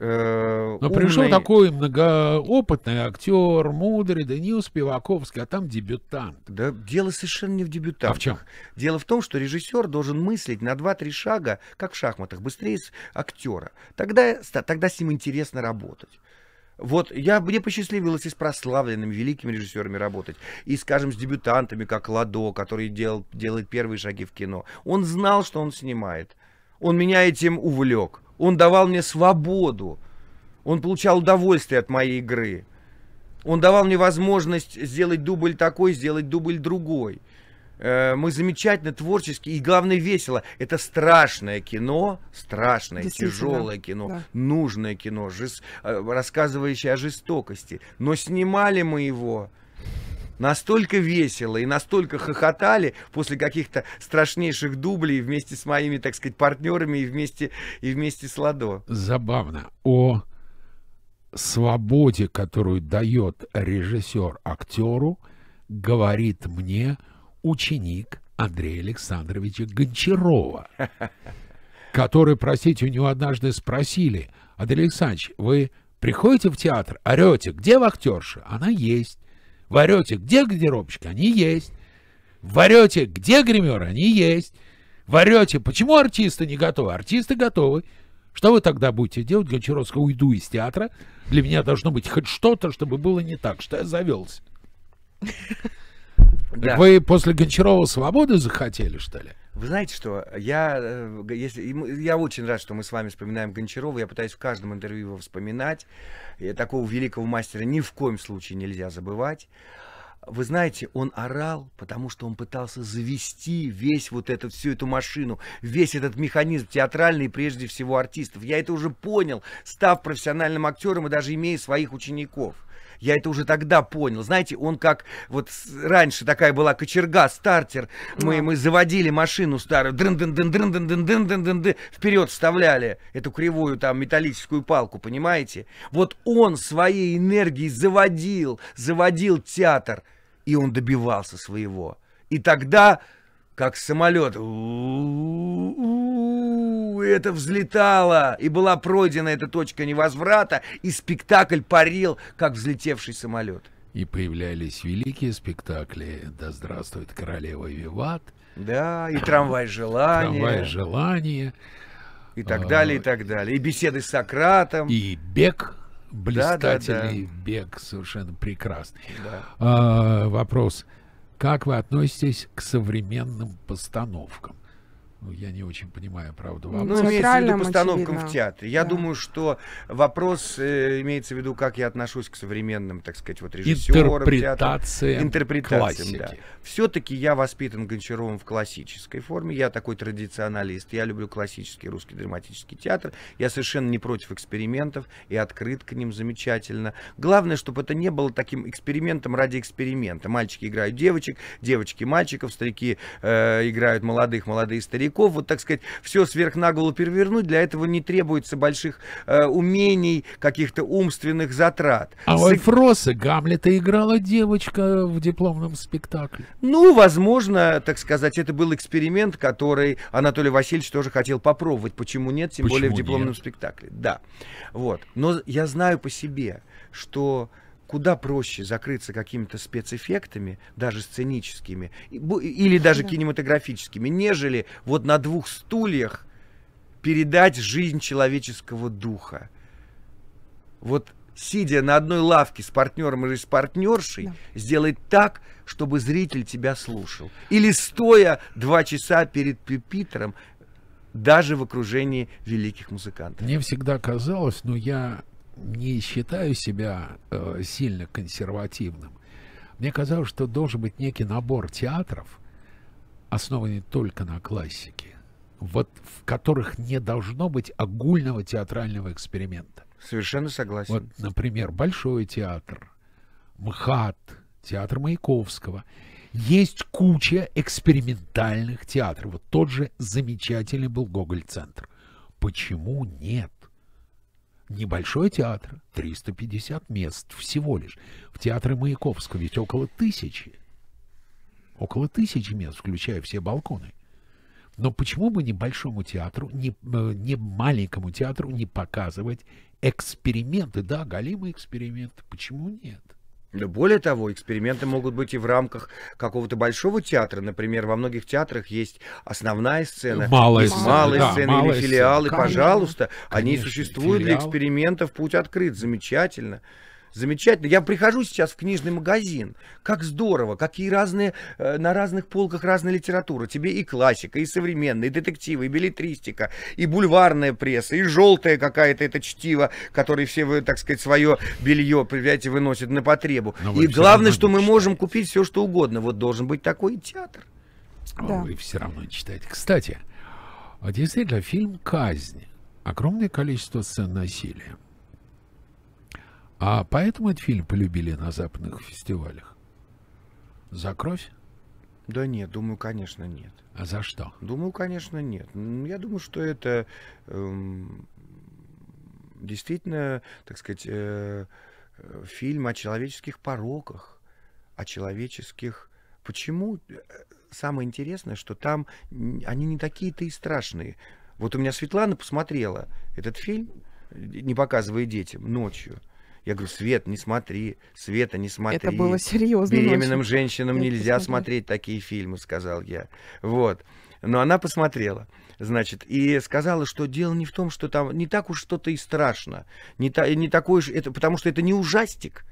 Э, Но пришел такой многоопытный актер, мудрый, Даниил Спиваковский, а там дебютант. Да, дело совершенно не в дебютантах. А в чем? Дело в том, что режиссер должен мыслить на 2-3 шага, как в шахматах, быстрее актера. Тогда, тогда с ним интересно работать. Вот я, мне посчастливилось и с прославленными великими режиссерами работать, и, скажем, с дебютантами, как Ладо, который делал, делает первые шаги в кино. Он знал, что он снимает. Он меня этим увлек. Он давал мне свободу. Он получал удовольствие от моей игры. Он давал мне возможность сделать дубль такой, сделать дубль другой. Э, мы замечательно, творчески и, главное, весело. Это страшное кино, страшное, тяжелое кино, да. нужное кино, жест... Э, рассказывающее о жестокости. Но снимали мы его настолько весело и настолько хохотали после каких-то страшнейших дублей вместе с моими, так сказать, партнерами и вместе, и вместе с Ладо. Забавно. О свободе, которую дает режиссер актеру, говорит мне ученик Андрея Александровича Гончарова, который, простите, у него однажды спросили, Андрей Александрович, вы приходите в театр, орете, где вахтерша? Она есть. В Орете где гардеробщик? Они есть. В Орете где гример? Они есть. В Орете почему артисты не готовы? Артисты готовы. Что вы тогда будете делать? Гончаровского уйду из театра. Для меня должно быть хоть что-то, чтобы было не так, что я завелся. Вы после Гончарова свободы захотели, что ли? Вы знаете что, я, э, если, я очень рад, что мы с вами вспоминаем Гончарова. Я пытаюсь в каждом интервью его вспоминать. И такого великого мастера ни в коем случае нельзя забывать. Вы знаете, он орал, потому что он пытался завести весь вот эту, всю эту машину, весь этот механизм театральный, прежде всего, артистов. Я это уже понял, став профессиональным актером и даже имея своих учеников. Я это уже тогда понял. Знаете, он как вот раньше такая была кочерга, стартер. Мы, мы заводили машину старую, дрын -дын -дын -дын -дын -дын -дын -дын -дын, вперед вставляли эту кривую там металлическую палку, понимаете? Вот он своей энергией заводил, заводил театр, и он добивался своего. И тогда как самолет. Это взлетало, и была пройдена эта точка невозврата, и спектакль парил, как взлетевший самолет. И появлялись великие спектакли «Да здравствует королева Виват». Да, и «Трамвай желания». «Трамвай желания». И так далее, и а, так далее. И беседы с Сократом. И «Бег» блистательный да, да, да. бег, совершенно прекрасный. Да. А, вопрос. Как вы относитесь к современным постановкам? Ну, я не очень понимаю, правда. Ну, вопрос. Ну, имеется в виду постановкам очевидно. в театре. Я да. думаю, что вопрос э, имеется в виду, как я отношусь к современным, так сказать, вот режиссерам, интерпретациям, интерпретациям. Да. Все-таки я воспитан Гончаровым в классической форме. Я такой традиционалист. Я люблю классический русский драматический театр. Я совершенно не против экспериментов и открыт к ним замечательно. Главное, чтобы это не было таким экспериментом ради эксперимента. Мальчики играют девочек, девочки мальчиков, старики э, играют молодых, молодые старики учеников, вот так сказать, все сверхнаголо перевернуть, для этого не требуется больших э, умений, каких-то умственных затрат. А С... у Эльфроса Гамлета играла девочка в дипломном спектакле. Ну, возможно, так сказать, это был эксперимент, который Анатолий Васильевич тоже хотел попробовать. Почему нет? Тем Почему более в дипломном нет? спектакле. Да. Вот. Но я знаю по себе, что куда проще закрыться какими-то спецэффектами, даже сценическими, или даже кинематографическими, нежели вот на двух стульях передать жизнь человеческого духа. Вот сидя на одной лавке с партнером или с партнершей, да. сделать так, чтобы зритель тебя слушал. Или стоя два часа перед питером, даже в окружении великих музыкантов. Мне всегда казалось, но я не считаю себя э, сильно консервативным. Мне казалось, что должен быть некий набор театров, основанный только на классике, вот в которых не должно быть огульного театрального эксперимента. Совершенно согласен. Вот, например, Большой театр, МХАТ, театр Маяковского. Есть куча экспериментальных театров. Вот тот же замечательный был Гоголь-центр. Почему нет? Небольшой театр, 350 мест всего лишь. В театре Маяковского ведь около тысячи. Около тысячи мест, включая все балконы. Но почему бы небольшому театру, не, э, не маленькому театру не показывать эксперименты? Да, галимый эксперимент. Почему нет? Да, Более того, эксперименты могут быть и в рамках какого-то большого театра. Например, во многих театрах есть основная сцена, малая сцена, малая да, сцена малая или филиалы. Сцена. Пожалуйста, конечно, они существуют филиал. для экспериментов. Путь открыт, замечательно замечательно. Я прихожу сейчас в книжный магазин. Как здорово, какие разные, э, на разных полках разная литература. Тебе и классика, и современная, и детективы, и билетристика, и бульварная пресса, и желтая какая-то это чтиво, которое все, вы, так сказать, свое белье, понимаете, выносят на потребу. Ну, и главное, что мы читаете. можем купить все, что угодно. Вот должен быть такой театр. Да. Вы все равно читаете. Кстати, а действительно, фильм «Казнь». Огромное количество сцен насилия. А поэтому этот фильм полюбили на западных фестивалях? За кровь? Да нет, думаю, конечно, нет. А за что? Думаю, конечно, нет. Я думаю, что это эм, действительно, так сказать, э, э фильм о человеческих пороках, о человеческих... Почему? Э, самое интересное, что там они не такие-то и страшные. Вот у меня Светлана посмотрела этот фильм, э, не показывая детям, ночью. Я говорю, Свет, не смотри, Света, не смотри. Это было серьезно. Беременным ночью. женщинам нельзя смотреть такие фильмы, сказал я. Вот. Но она посмотрела, значит, и сказала, что дело не в том, что там не так уж что-то и страшно, не, та, не такое же, это, потому что это не ужастик,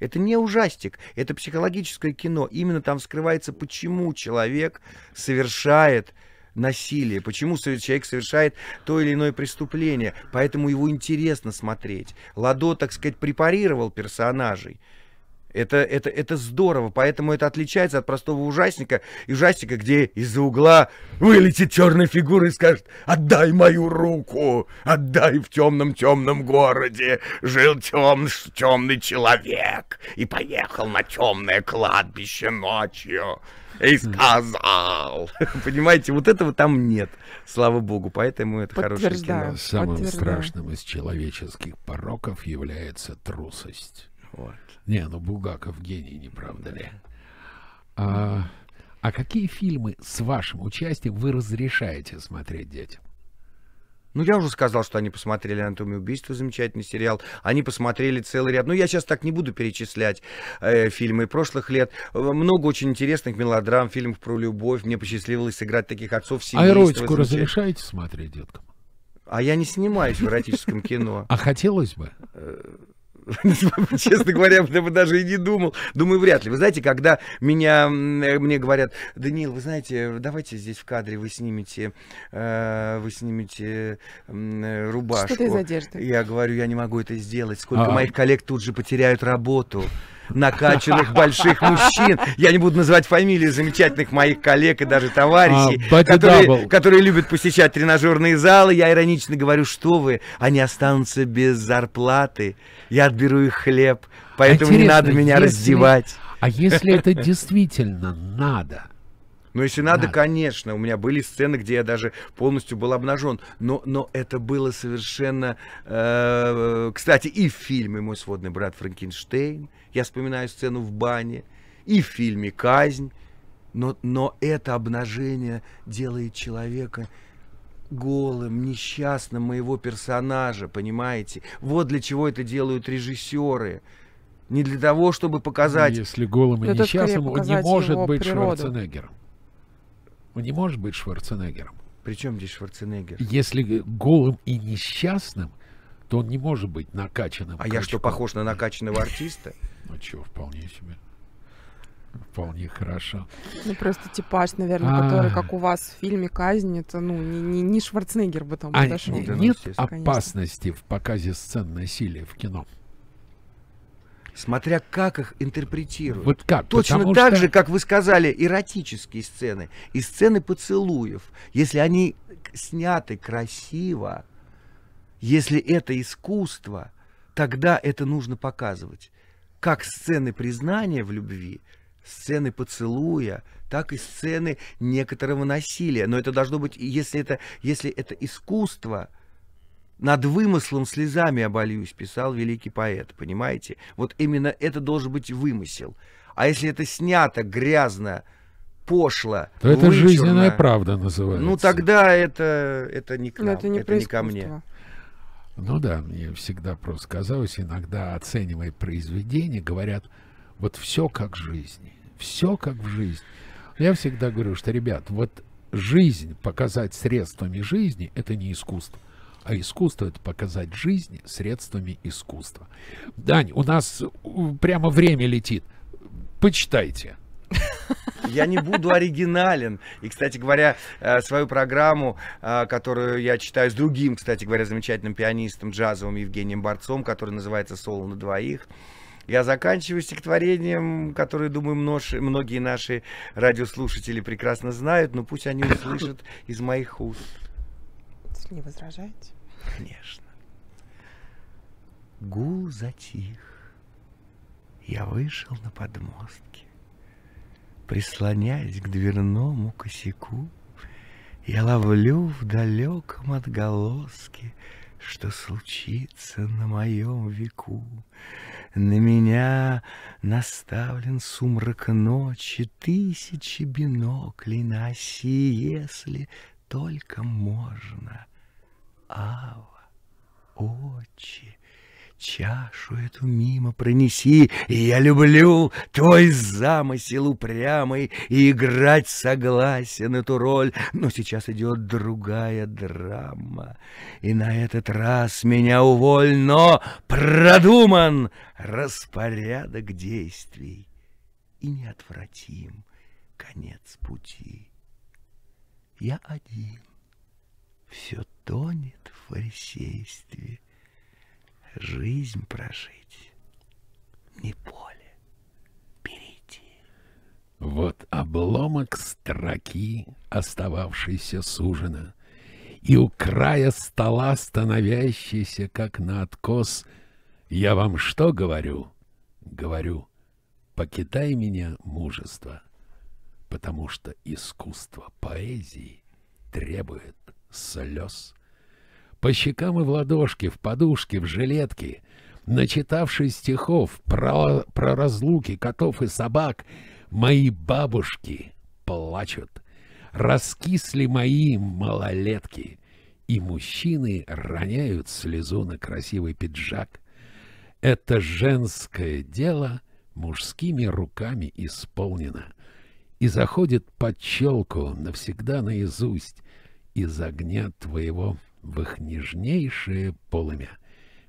это не ужастик, это психологическое кино. Именно там скрывается, почему человек совершает насилие, почему человек совершает то или иное преступление. Поэтому его интересно смотреть. Ладо, так сказать, препарировал персонажей. Это, это, это здорово, поэтому это отличается от простого ужасника. И ужастика, где из-за угла вылетит черная фигура и скажет «Отдай мою руку! Отдай в темном-темном городе! Жил тем, темный человек и поехал на темное кладбище ночью!» И сказал. Понимаете, вот этого там нет. Слава богу, поэтому это хорошее кино. Самым страшным из человеческих пороков является трусость. Вот. Не, ну Бугаков гений, не правда ли? А, а какие фильмы с вашим участием вы разрешаете смотреть детям? Ну, я уже сказал, что они посмотрели «Анатомию убийства», замечательный сериал. Они посмотрели целый ряд. Ну, я сейчас так не буду перечислять э, фильмы прошлых лет. Э, много очень интересных мелодрам, фильмов про любовь. Мне посчастливилось сыграть таких отцов семейства. А эротику разрешаете смотреть деткам? А я не снимаюсь в эротическом кино. А хотелось бы? Э, Честно говоря, я бы даже и не думал. Думаю, вряд ли. Вы знаете, когда меня, мне говорят, Даниил, вы знаете, давайте здесь в кадре вы снимете, э, вы снимете рубашку. Что ты из одежды? Я говорю, я не могу это сделать. Сколько моих коллег тут же потеряют работу накачанных больших мужчин. Я не буду называть фамилии замечательных моих коллег и даже товарищей, а, которые, которые любят посещать тренажерные залы. Я иронично говорю, что вы, они останутся без зарплаты. Я отберу их хлеб, поэтому Интересно, не надо меня если, раздевать. А если это действительно надо? Но ну, если надо, надо, конечно, у меня были сцены, где я даже полностью был обнажен. Но, но это было совершенно... Э, кстати, и в фильме «Мой сводный брат Франкенштейн», я вспоминаю сцену в бане, и в фильме «Казнь», но, но это обнажение делает человека голым, несчастным моего персонажа, понимаете? Вот для чего это делают режиссеры. Не для того, чтобы показать... Если голым и несчастным, он не может быть природу. Шварценеггером не можешь быть Шварценеггером. Причем здесь Шварценеггер? Если голым и несчастным, то он не может быть накачанным. А качком. я что, похож на накачанного артиста? Ну чего, вполне себе. Вполне хорошо. Ну, просто типаж, наверное, а. который, как у вас в фильме «Казнь», это, ну, не, Шварценеггер бы там а, подошел. нет опасности в показе сцен насилия в кино. Смотря как их интерпретируют. Вот как? Точно Потому так что... же, как вы сказали, эротические сцены и сцены поцелуев. Если они сняты красиво, если это искусство, тогда это нужно показывать. Как сцены признания в любви, сцены поцелуя, так и сцены некоторого насилия. Но это должно быть, если это, если это искусство, над вымыслом слезами обольюсь, писал великий поэт, понимаете? Вот именно это должен быть вымысел. А если это снято грязно, пошло, то вычурно, это жизненная правда называется. Ну тогда это это не к нам, это не, это не ко мне. Ну да, мне всегда просто казалось, иногда оценивая произведение, говорят, вот все как жизнь, все как в жизнь. Я всегда говорю, что, ребят, вот жизнь показать средствами жизни – это не искусство а искусство это показать жизнь средствами искусства. Дань, у нас прямо время летит. Почитайте. Я не буду оригинален. И, кстати говоря, э, свою программу, э, которую я читаю с другим, кстати говоря, замечательным пианистом джазовым Евгением Борцом, который называется «Соло на двоих», я заканчиваю стихотворением, которое, думаю, многие наши радиослушатели прекрасно знают, но пусть они услышат из моих уст. Не возражаете? конечно. Гул затих. Я вышел на подмостки. Прислоняясь к дверному косяку, Я ловлю в далеком отголоске, Что случится на моем веку. На меня наставлен сумрак ночи, Тысячи биноклей на оси, Если только можно — Ава, отче, чашу эту мимо пронеси, я люблю твой замысел упрямый, и играть согласен эту роль, но сейчас идет другая драма, и на этот раз меня уволь, но продуман распорядок действий и неотвратим конец пути. Я один все тонет в фарисействе. Жизнь прожить не поле. Берите. Вот обломок строки, остававшийся с и у края стола, становящийся, как на откос, я вам что говорю? Говорю, покидай меня мужество, потому что искусство поэзии требует слез. По щекам и в ладошке, в подушке, в жилетке, начитавшись стихов про, про разлуки котов и собак, мои бабушки плачут. Раскисли мои малолетки, и мужчины роняют слезу на красивый пиджак. Это женское дело мужскими руками исполнено и заходит под челку навсегда наизусть, из огня твоего в их нежнейшее полымя,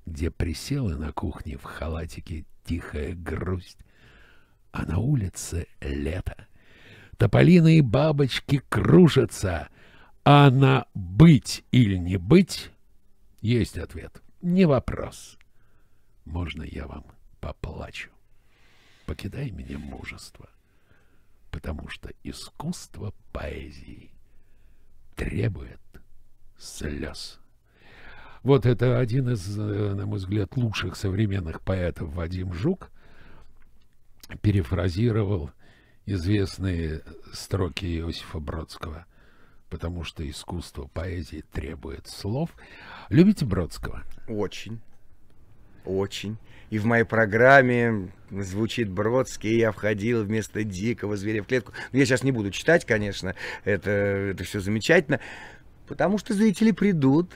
где присела на кухне в халатике тихая грусть, а на улице лето. Тополиные бабочки кружатся, а на «быть или не быть» есть ответ. Не вопрос. Можно я вам поплачу? Покидай меня мужество, потому что искусство поэзии — требует слез. Вот это один из, э, на мой взгляд, лучших современных поэтов Вадим Жук перефразировал известные строки Иосифа Бродского, потому что искусство поэзии требует слов. Любите Бродского? Очень. Очень. И в моей программе звучит Бродский, я входил вместо дикого зверя в клетку. Но ну, я сейчас не буду читать, конечно, это, это все замечательно, потому что зрители придут,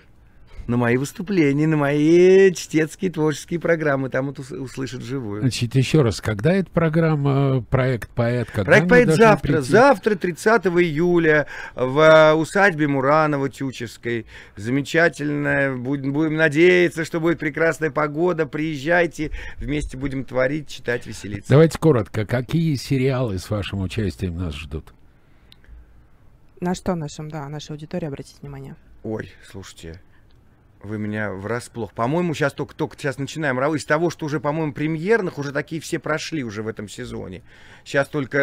на мои выступления, на мои чтецкие творческие программы. Там это услышат живую. Значит, еще раз, когда эта программа, э, проект «Поэт»? Когда проект «Поэт» завтра. Прийти? Завтра, 30 июля, в э, усадьбе Муранова Тючевской. Замечательно. Будем, будем надеяться, что будет прекрасная погода. Приезжайте, вместе будем творить, читать, веселиться. Давайте коротко. Какие сериалы с вашим участием нас ждут? На что нашим, да, наша аудитория обратить внимание? Ой, слушайте, вы меня врасплох. По-моему, сейчас только, только сейчас начинаем. Из того, что уже, по-моему, премьерных, уже такие все прошли уже в этом сезоне. Сейчас только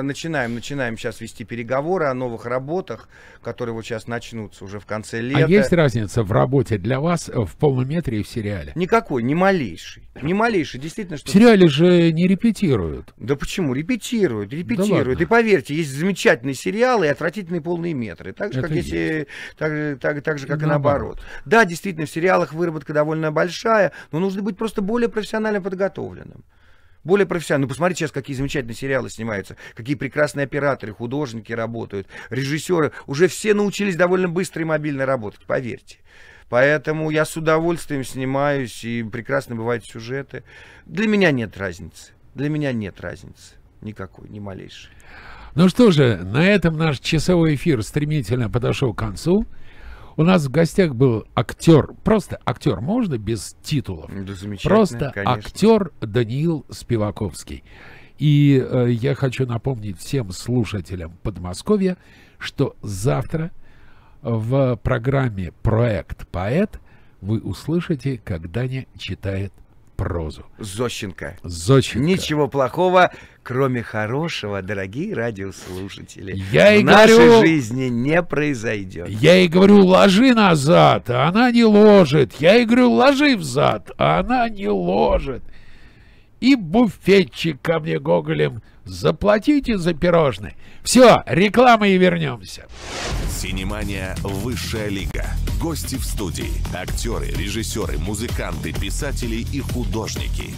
э, начинаем, начинаем сейчас вести переговоры о новых работах, которые вот сейчас начнутся уже в конце а лета. А есть разница в работе для вас в полнометре и в сериале? Никакой, ни малейший, Ни малейший. действительно. Что... В сериале же не репетируют. Да почему? Репетируют, репетируют. Да и поверьте, есть замечательные сериалы и отвратительные полные метры. Так же, Это как, есть. Если, так, так, так же, как и, и наоборот. Да, действительно действительно в сериалах выработка довольно большая, но нужно быть просто более профессионально подготовленным. Более профессионально. Ну, посмотрите сейчас, какие замечательные сериалы снимаются, какие прекрасные операторы, художники работают, режиссеры. Уже все научились довольно быстро и мобильно работать, поверьте. Поэтому я с удовольствием снимаюсь, и прекрасно бывают сюжеты. Для меня нет разницы. Для меня нет разницы. Никакой, ни малейшей. Ну что же, на этом наш часовой эфир стремительно подошел к концу. У нас в гостях был актер, просто актер, можно без титулов? Да просто конечно. актер Даниил Спиваковский. И э, я хочу напомнить всем слушателям Подмосковья, что завтра в программе «Проект Поэт» вы услышите, как Даня читает прозу. Зощенко. Зощенко. Ничего плохого, кроме хорошего, дорогие радиослушатели. Я в и нашей говорю, жизни не произойдет. Я и говорю, ложи назад, а она не ложит. Я и говорю, ложи взад, а она не ложит. И буфетчик ко мне гоголем Заплатите за пирожное. Все, реклама и вернемся. Синемания «Высшая лига». Гости в студии. Актеры, режиссеры, музыканты, писатели и художники.